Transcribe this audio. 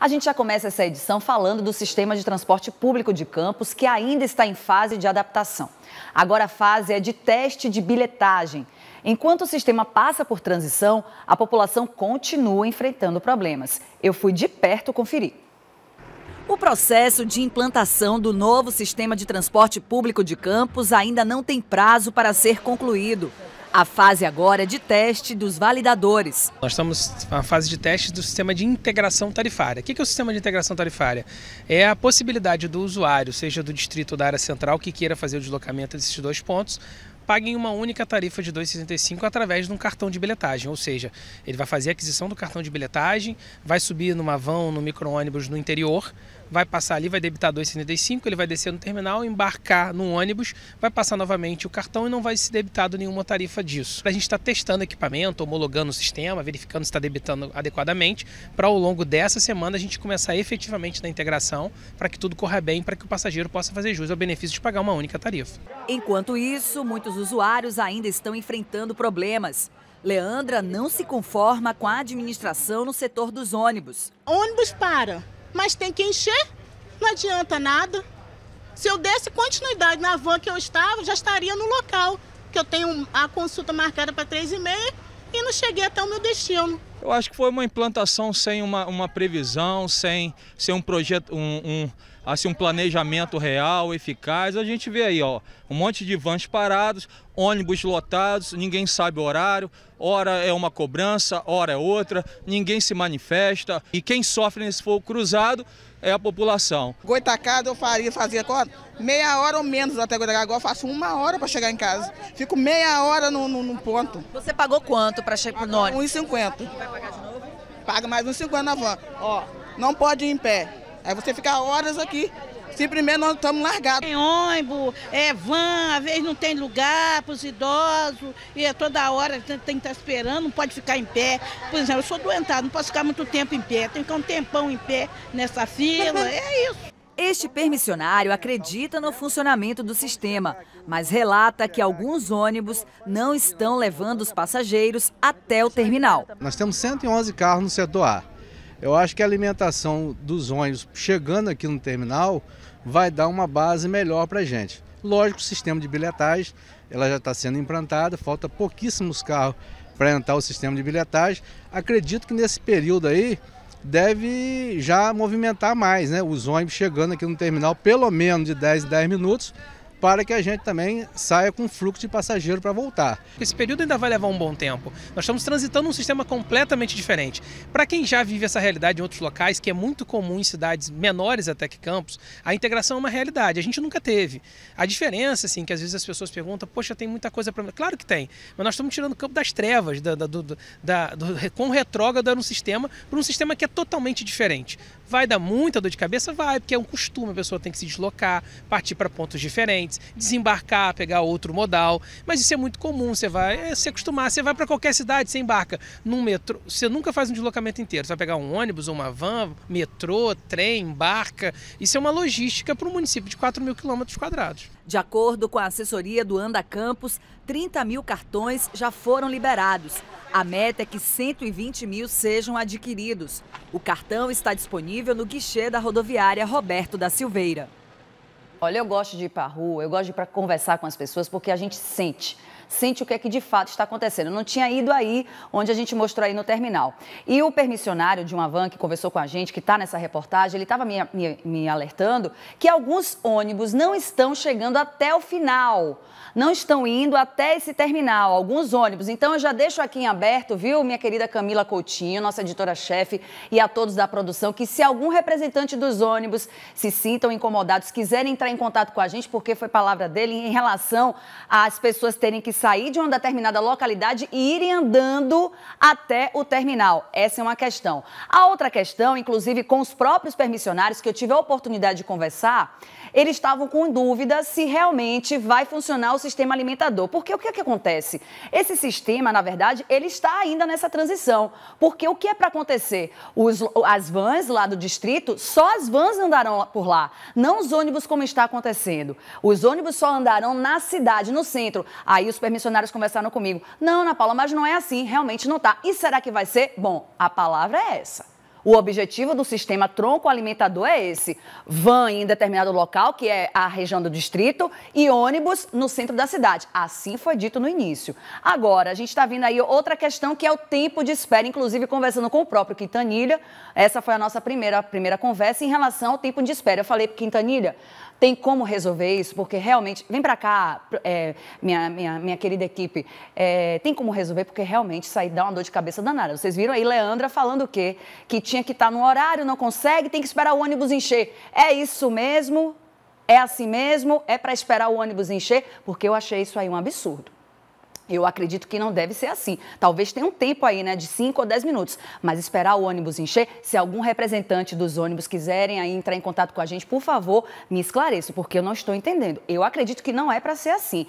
A gente já começa essa edição falando do sistema de transporte público de Campos que ainda está em fase de adaptação. Agora a fase é de teste de bilhetagem. Enquanto o sistema passa por transição, a população continua enfrentando problemas. Eu fui de perto conferir. O processo de implantação do novo sistema de transporte público de Campos ainda não tem prazo para ser concluído. A fase agora é de teste dos validadores. Nós estamos na fase de teste do sistema de integração tarifária. O que é o sistema de integração tarifária? É a possibilidade do usuário, seja do distrito ou da área central, que queira fazer o deslocamento desses dois pontos, paguem uma única tarifa de 2,65 através de um cartão de bilhetagem, ou seja, ele vai fazer a aquisição do cartão de bilhetagem, vai subir numa vão, no micro-ônibus no interior, vai passar ali, vai debitar 2,75, ele vai descer no terminal, embarcar no ônibus, vai passar novamente o cartão e não vai ser debitado nenhuma tarifa disso. A gente está testando equipamento, homologando o sistema, verificando se está debitando adequadamente, para ao longo dessa semana a gente começar efetivamente na integração, para que tudo corra bem, para que o passageiro possa fazer jus ao benefício de pagar uma única tarifa. Enquanto isso, muitos usuários ainda estão enfrentando problemas. Leandra não se conforma com a administração no setor dos ônibus. Ônibus para, mas tem que encher. Não adianta nada. Se eu desse continuidade na van que eu estava, já estaria no local, que eu tenho a consulta marcada para três e meia e não cheguei até o meu destino. Eu acho que foi uma implantação sem uma, uma previsão, sem, sem um projeto, um, um, assim, um planejamento real, eficaz. A gente vê aí, ó, um monte de vans parados, ônibus lotados, ninguém sabe o horário, hora é uma cobrança, hora é outra, ninguém se manifesta. E quem sofre nesse fogo cruzado é a população. Goitacada eu faria, fazia quanto? Meia hora ou menos até Goitacada. Agora eu faço uma hora para chegar em casa. Fico meia hora no, no, no ponto. Você pagou quanto para chegar no ônibus? 1,50. Vai pagar de novo? Paga mais 1,50 na van. Ó, não pode ir em pé. Aí você fica horas aqui primeiro nós estamos largados. Tem ônibus, é van, às vezes não tem lugar para os idosos, e é toda hora tem que estar tá esperando, não pode ficar em pé. Por exemplo, eu sou doentada, não posso ficar muito tempo em pé, tem que ficar um tempão em pé nessa fila, é isso. Este permissionário acredita no funcionamento do sistema, mas relata que alguns ônibus não estão levando os passageiros até o terminal. Nós temos 111 carros no setor A. Eu acho que a alimentação dos ônibus chegando aqui no terminal vai dar uma base melhor para a gente. Lógico, o sistema de bilhetagem ela já está sendo implantada, falta pouquíssimos carros para entrar o sistema de bilhetagem. Acredito que nesse período aí deve já movimentar mais, né? Os ônibus chegando aqui no terminal pelo menos de 10 em 10 minutos para que a gente também saia com fluxo de passageiro para voltar. Esse período ainda vai levar um bom tempo. Nós estamos transitando um sistema completamente diferente. Para quem já vive essa realidade em outros locais, que é muito comum em cidades menores até que Campos, a integração é uma realidade. A gente nunca teve. A diferença, assim, que às vezes as pessoas perguntam, poxa, tem muita coisa para... Claro que tem, mas nós estamos tirando o campo das trevas, da, da, do, da, do, com retrógrado era um sistema, para um sistema que é totalmente diferente. Vai dar muita dor de cabeça? Vai, porque é um costume, a pessoa tem que se deslocar, partir para pontos diferentes, diferentes, desembarcar, pegar outro modal. Mas isso é muito comum, você vai é, se acostumar, você vai para qualquer cidade, você embarca num metrô, você nunca faz um deslocamento inteiro, você vai pegar um ônibus, uma van, metrô, trem, barca. Isso é uma logística para um município de 4 mil quilômetros quadrados. De acordo com a assessoria do Anda Campos, 30 mil cartões já foram liberados. A meta é que 120 mil sejam adquiridos. O cartão está disponível no guichê da rodoviária Roberto da Silveira. Olha, eu gosto de ir para a rua, eu gosto de ir para conversar com as pessoas porque a gente sente. Sente o que é que de fato está acontecendo. Eu não tinha ido aí onde a gente mostrou aí no terminal. E o permissionário de uma van que conversou com a gente, que está nessa reportagem, ele estava me, me, me alertando que alguns ônibus não estão chegando até o final. Não estão indo até esse terminal, alguns ônibus. Então eu já deixo aqui em aberto, viu, minha querida Camila Coutinho, nossa editora-chefe, e a todos da produção, que se algum representante dos ônibus se sintam incomodados, quiserem entrar entrar em contato com a gente, porque foi palavra dele, em relação às pessoas terem que sair de uma determinada localidade e irem andando até o terminal. Essa é uma questão. A outra questão, inclusive com os próprios permissionários, que eu tive a oportunidade de conversar, eles estavam com dúvida se realmente vai funcionar o sistema alimentador. Porque o que, é que acontece? Esse sistema, na verdade, ele está ainda nessa transição. Porque o que é para acontecer? Os, as vans lá do distrito, só as vans andarão por lá, não os ônibus como está acontecendo. Os ônibus só andarão na cidade, no centro. Aí os permissionários conversaram comigo. Não, Ana Paula, mas não é assim, realmente não está. E será que vai ser? Bom, a palavra é essa. O objetivo do sistema tronco alimentador é esse: van em determinado local, que é a região do distrito, e ônibus no centro da cidade. Assim foi dito no início. Agora, a gente está vindo aí outra questão que é o tempo de espera, inclusive conversando com o próprio Quintanilha. Essa foi a nossa primeira, primeira conversa em relação ao tempo de espera. Eu falei, para Quintanilha, tem como resolver isso? Porque realmente. Vem para cá, é, minha, minha, minha querida equipe. É, tem como resolver? Porque realmente isso aí dá uma dor de cabeça danada. Vocês viram aí Leandra falando o quê? Que tinha que estar no horário, não consegue, tem que esperar o ônibus encher. É isso mesmo? É assim mesmo? É para esperar o ônibus encher? Porque eu achei isso aí um absurdo. Eu acredito que não deve ser assim. Talvez tenha um tempo aí, né, de 5 ou 10 minutos. Mas esperar o ônibus encher, se algum representante dos ônibus quiserem aí entrar em contato com a gente, por favor, me esclareça, porque eu não estou entendendo. Eu acredito que não é para ser assim.